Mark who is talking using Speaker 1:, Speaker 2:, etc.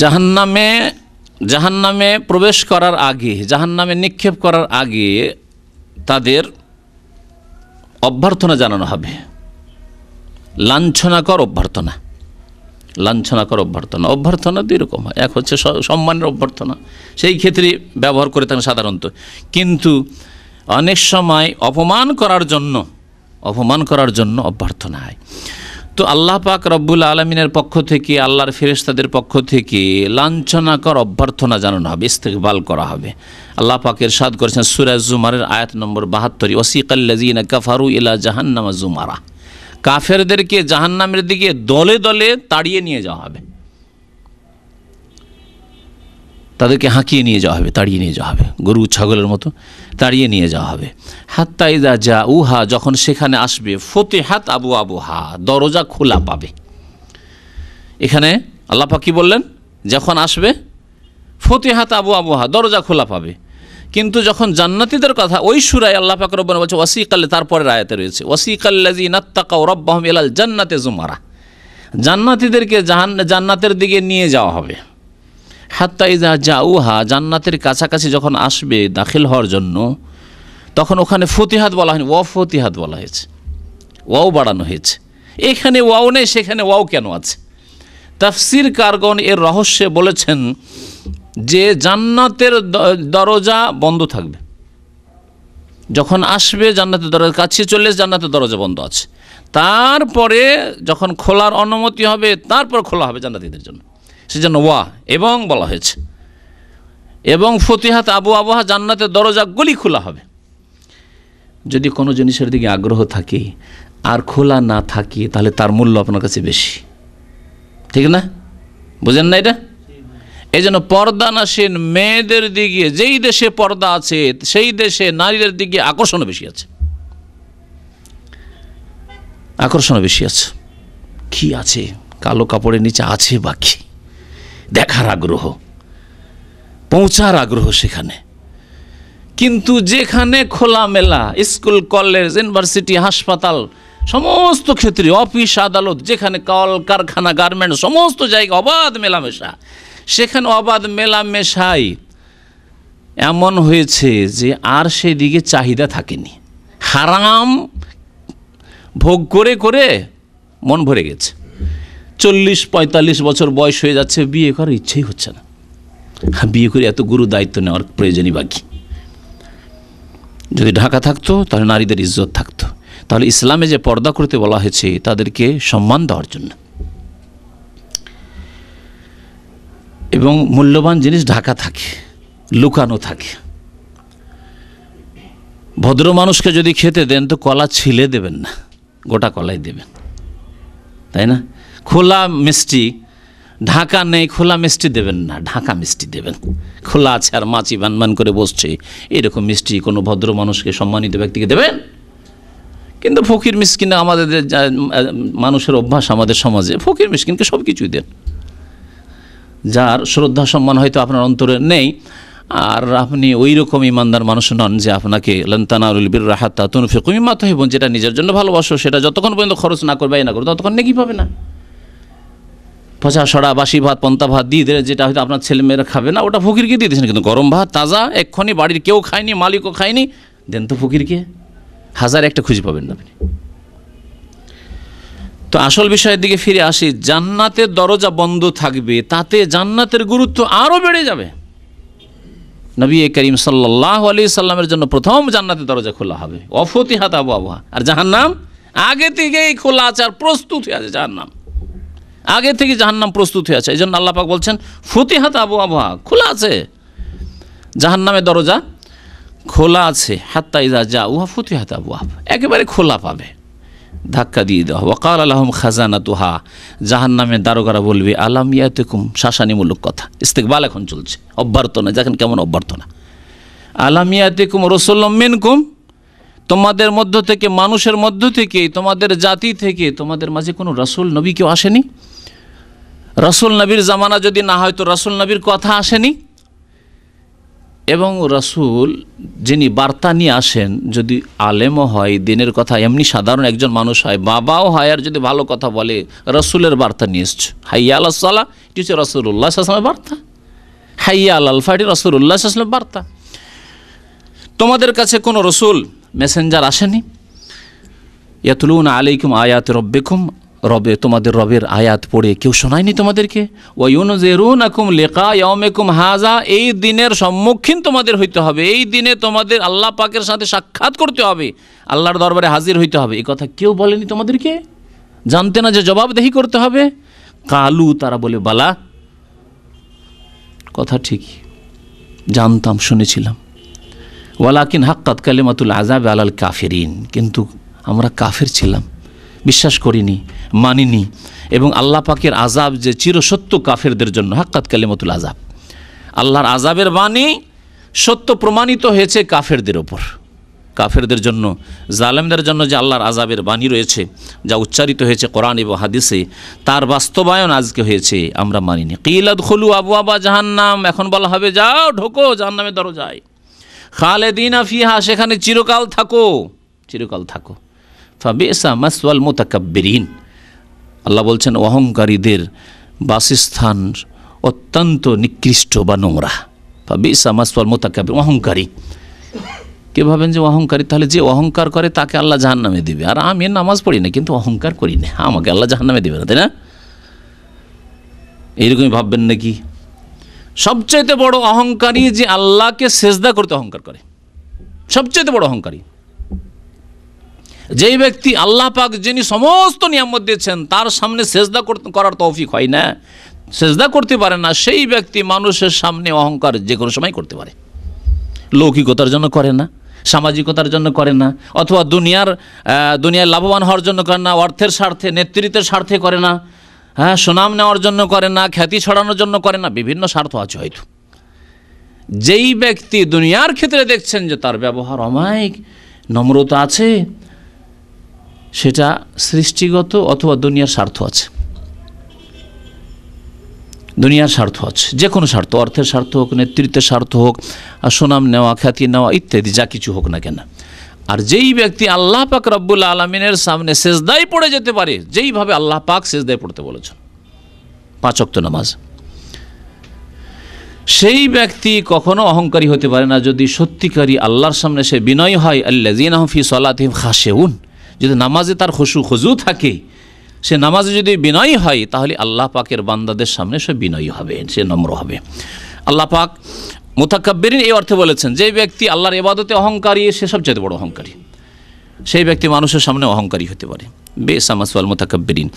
Speaker 1: জাহান্নামে জাহান্নামে প্রবেশ করার আগে জাহান্নামে নিক্ষেপ করার আগে তাদের অভ্যর্থনা জানানো হবে লাঞ্ছনাকর অভ্যর্থনা লাঞ্ছনাকর অভ্যর্থনা অভ্যর্থনা দুই রকম হয় এক হচ্ছে সম্মানের অভ্যর্থনা সেই ক্ষেত্রে ব্যবহার করে থাকেন সাধারণত কিন্তু অনেক সময় অপমান করার জন্য অপমান করার জন্য অভ্যর্থনা হয় তো আল্লাহ পাক রব্বুল আলমিনের পক্ষ থেকে আল্লাহর ফেরেস্তাদের পক্ষ থেকে লাঞ্ছনাকর অভ্যর্থনা জানানো হবে ইস্তেকবাল করা হবে আল্লাহ পাকের সাদ করেছেন সুরাজ জুমারের আয়াত নম্বর বাহাত্তরি ওসিকাল্লাজিন কাফারু ইলা জাহান্নামা জুমারা কাফেরদেরকে জাহান্নামের দিকে দলে দলে তাড়িয়ে নিয়ে যাওয়া হবে তাদেরকে হাঁকিয়ে নিয়ে যাওয়া হবে তাড়িয়ে নিয়ে যাওয়া হবে গরু ছাগলের মতো তাড়িয়ে নিয়ে যাওয়া হবে হাত্তাইদা যা উহা যখন সেখানে আসবে হাত আবু আবু হা দরজা খোলা পাবে এখানে আল্লাপা কি বললেন যখন আসবে হাত আবু আবু হা দরজা খোলা পাবে কিন্তু যখন জান্নাতিদের কথা ওই সুরায় আল্লাহ ফাকরবন বলছে ওয়াসিকাল্লে তারপরে রায়তে রয়েছে ওয়াসিকাল্লাজি নাত্তাকা রব্বাহম এলাল জান্নাতে জুমারা জান্নাতিদেরকে জাহান জান্নাতের দিকে নিয়ে যাওয়া হবে হাত্তা ইজা জাউহা জান্নাতের কাছাকাছি যখন আসবে দাখিল হওয়ার জন্য তখন ওখানে ফতিহাত বলা হয়নি ওয়া ফতিহাত বলা হয়েছে ওয়াও বাড়ানো হয়েছে এখানে ওয়াও নেই সেখানে ওয়াও কেন আছে তাফসির কারগণ এর রহস্যে বলেছেন যে জান্নাতের দরজা বন্ধ থাকবে যখন আসবে জান্নাতের দরজা কাছে চলে জান্নাতের দরজা বন্ধ আছে তারপরে যখন খোলার অনুমতি হবে তারপর খোলা হবে জান্নাতিদের জন্য সেজন্য ওয়া এবং বলা হয়েছে এবং ফতিহাত আবু আবহা জান্নাতের গুলি খোলা হবে যদি কোনো জিনিসের দিকে আগ্রহ থাকে আর খোলা না থাকে তাহলে তার মূল্য আপনার কাছে বেশি ঠিক না বুঝেন না এটা এই জন্য পর্দা না সেন মেয়েদের দিকে যেই দেশে পর্দা আছে সেই দেশে নারীদের দিকে আকর্ষণ বেশি আছে আকর্ষণ বেশি আছে কি আছে কালো কাপড়ের নিচে আছে বাকি দেখার আগ্রহ পৌঁছার আগ্রহ সেখানে কিন্তু যেখানে খোলামেলা স্কুল কলেজ ইউনিভার্সিটি হাসপাতাল সমস্ত ক্ষেত্রে অফিস আদালত যেখানে কল কারখানা গার্মেন্ট সমস্ত জায়গা অবাধ মেলামেশা সেখানে অবাধ মেলামেশাই এমন হয়েছে যে আর সেদিকে চাহিদা থাকেনি হারাম ভোগ করে করে মন ভরে গেছে চল্লিশ পঁয়তাল্লিশ বছর বয়স হয়ে যাচ্ছে বিয়ে করার ইচ্ছেই হচ্ছে না বিয়ে করে এত গুরু দায়িত্ব নেওয়ার প্রয়োজনই বাকি যদি ঢাকা থাকতো তাহলে নারীদের ইজ্জত থাকতো তাহলে ইসলামে যে পর্দা করতে বলা হয়েছে তাদেরকে সম্মান দেওয়ার জন্য এবং মূল্যবান জিনিস ঢাকা থাকে লুকানো থাকে ভদ্র মানুষকে যদি খেতে দেন তো কলা ছিলে দেবেন না গোটা কলাই দেবেন তাই না খোলা মিষ্টি ঢাকা নেই খোলা মিষ্টি দেবেন না ঢাকা মিষ্টি দেবেন খোলা আছে আর মাছি বানবান করে বসছে এরকম মিষ্টি কোনো ভদ্র মানুষকে সম্মানিত ব্যক্তিকে দেবেন কিন্তু ফকির মিসকিনে আমাদের মানুষের অভ্যাস আমাদের সমাজে ফকির মিসকিনকে সব কিছুই দেন যার শ্রদ্ধা সম্মান হয়তো আপনার অন্তরে নেই আর আপনি ওই রকম ইমানদার মানুষ নন যে আপনাকে লন্তানাউল রুলবির রাহাত তাতুন ফেকুমি মাথা যেটা নিজের জন্য ভালোবাসো সেটা যতক্ষণ পর্যন্ত খরচ না করবে না করবে ততক্ষণ নেই পাবে না পচা সড়া বাসি ভাত পন্তা ভাত দিয়ে দিলেন যেটা হয়তো আপনার ছেলেমেয়েরা খাবে না ওটা ফকিরকে দিয়ে দিয়েছেন কিন্তু গরম ভাত তাজা এক্ষুনি বাড়ির কেউ খায়নি মালিকও খায়নি দেন তো ফকিরকে হাজার একটা খুঁজে পাবেন না আপনি তো আসল বিষয়ের দিকে ফিরে আসি জান্নাতের দরজা বন্ধ থাকবে তাতে জান্নাতের গুরুত্ব আরও বেড়ে যাবে নবী করিম সাল্লাহ আলি সাল্লামের জন্য প্রথম জান্নাতের দরজা খোলা হবে অফতি হাত আবহাওয়া আর জাহান্নাম আগে থেকেই খোলা আছে আর প্রস্তুত হয়ে আছে জাহান্নাম আগে থেকে জাহান্নাম প্রস্তুত হয়ে আছে এই জন্য আল্লাপাক বলছেন হাত আবু আবহা খোলা আছে জাহান্নামের দরজা খোলা আছে হাত্তা ইজা যা উহা হাত আবু আহ একেবারে খোলা পাবে ধাক্কা দিয়ে দেওয়া কাল আলহম খাজানা তুহা জাহান নামে দারোগারা বলবে আলাম ইয়াতেকুম শাসানিমূলক কথা ইস্তেকবাল এখন চলছে অব্যর্থনা দেখেন কেমন অভ্যর্থনা আলাম ইয়াতেকুম রসল্লম কুম তোমাদের মধ্য থেকে মানুষের মধ্য থেকে তোমাদের জাতি থেকে তোমাদের মাঝে কোনো রসুল নবী কেউ আসেনি রসুল নবীর জামানা যদি না হয় তো রসুল নবীর কথা আসেনি এবং রসুল যিনি বার্তা নিয়ে আসেন যদি আলেমও হয় দিনের কথা এমনি সাধারণ একজন মানুষ হয় বাবাও হয় আর যদি ভালো কথা বলে রসুলের বার্তা নিয়ে এসছে হাইয়া আল্লাহ সাল্লাহ এটি হচ্ছে রসুল্লাহ আসলামের বার্তা হাইয়া আল আলফা এটি উল্লাহ আসলামের বার্তা তোমাদের কাছে কোনো রসুল মেসেঞ্জার আসেনি ইয়াতুলুন আলাইকুম আয়াত রব্বিকুম রবে তোমাদের রবের আয়াত পড়ে কেউ শোনায়নি তোমাদেরকে ওয়ুনজেরুন আকুম লেখা ইয়মেকুম হাজা এই দিনের সম্মুখীন তোমাদের হইতে হবে এই দিনে তোমাদের আল্লাহ পাকের সাথে সাক্ষাৎ করতে হবে আল্লাহর দরবারে হাজির হইতে হবে এই কথা কেউ বলেনি তোমাদেরকে জানতে না যে জবাবদেহি করতে হবে কালু তারা বলে বালা কথা ঠিকই জানতাম শুনেছিলাম ওয়ালাকিন হাক্কাত কালিমাতুল আজাব আলাল কাফিরিন কিন্তু আমরা কাফের ছিলাম বিশ্বাস করিনি মানিনি এবং আল্লাহ পাকের আজাব যে চিরসত্য কাফেরদের জন্য হাক্কাত কালিমাতুল আজাব আল্লাহর আজাবের বাণী সত্য প্রমাণিত হয়েছে কাফেরদের ওপর কাফেরদের জন্য জালেমদের জন্য যে আল্লাহর আজাবের বাণী রয়েছে যা উচ্চারিত হয়েছে কোরআন এবং হাদিসে তার বাস্তবায়ন আজকে হয়েছে আমরা মানিনি কিলাদ খলু আবু আবা জাহান্নাম এখন বলা হবে যাও ঢোকো জাহান্নামের দরজায় খালেদিন আফিহা সেখানে চিরকাল থাকো চিরকাল থাকো ফাবেসা মাসওয়াল মোতাকাব্বেরিন আল্লাহ বলছেন অহংকারীদের বাসস্থান অত্যন্ত নিকৃষ্ট বা নোংরা ফাবেসা মাসওয়াল মোতাকাব্বের অহংকারী কে ভাবেন যে অহংকারী তাহলে যে অহংকার করে তাকে আল্লাহ জাহান নামে দিবে আর আমি নামাজ পড়ি না কিন্তু অহংকার করি না আমাকে আল্লাহ জাহান নামে দেবে না তাই না এইরকমই ভাববেন নাকি সবচাইতে বড় অহংকারী যে আল্লাহকে সেজদা করতে অহংকার করে সবচাইতে বড় অহংকারী যেই ব্যক্তি আল্লাহ পাক যিনি সমস্ত নিয়ামত দিয়েছেন তার সামনে সেজদা করার তৌফিক হয় না সেজদা করতে পারে না সেই ব্যক্তি মানুষের সামনে অহংকার যে কোনো সময় করতে পারে লৌকিকতার জন্য করে না সামাজিকতার জন্য করে না অথবা দুনিয়ার দুনিয়ার লাভবান হওয়ার জন্য করে না অর্থের স্বার্থে নেতৃত্বের স্বার্থে করে না হ্যাঁ সুনাম নেওয়ার জন্য করে না খ্যাতি ছড়ানোর জন্য করে না বিভিন্ন স্বার্থ আছে হয়তো যেই ব্যক্তি দুনিয়ার ক্ষেত্রে দেখছেন যে তার ব্যবহার অমায়িক নম্রতা আছে সেটা সৃষ্টিগত অথবা দুনিয়ার স্বার্থ আছে দুনিয়ার স্বার্থ আছে যে কোনো স্বার্থ অর্থের স্বার্থ হোক নেতৃত্বের স্বার্থ হোক সুনাম নেওয়া খ্যাতি নেওয়া ইত্যাদি যা কিছু হোক না কেন আর যেই ব্যক্তি আল্লাহ পাক রব্বুল আলমিনের সামনে সেজদাই পড়ে যেতে পারে যেইভাবে আল্লাহ পাক সেজদাই পড়তে বলেছেন পাঁচ অক্ত নামাজ সেই ব্যক্তি কখনো অহংকারী হতে পারে না যদি সত্যিকারী আল্লাহর সামনে সে বিনয় হয় আল্লাহ জিন আহমফি সলাতিম যদি নামাজে তার হসু খজু থাকে সে নামাজে যদি বিনয় হয় তাহলে আল্লাহ পাকের বান্দাদের সামনে সে বিনয়ী হবে সে নম্র হবে আল্লাহ পাক মোতাকাব্বেরিন এই অর্থে বলেছেন যে ব্যক্তি আল্লাহর এবাদতে অহংকারী সে সবচেয়ে বড় অহংকারী সেই ব্যক্তি মানুষের সামনে অহংকারী হতে পারে বেসামাসওয়াল মোতাকাব্বেরিন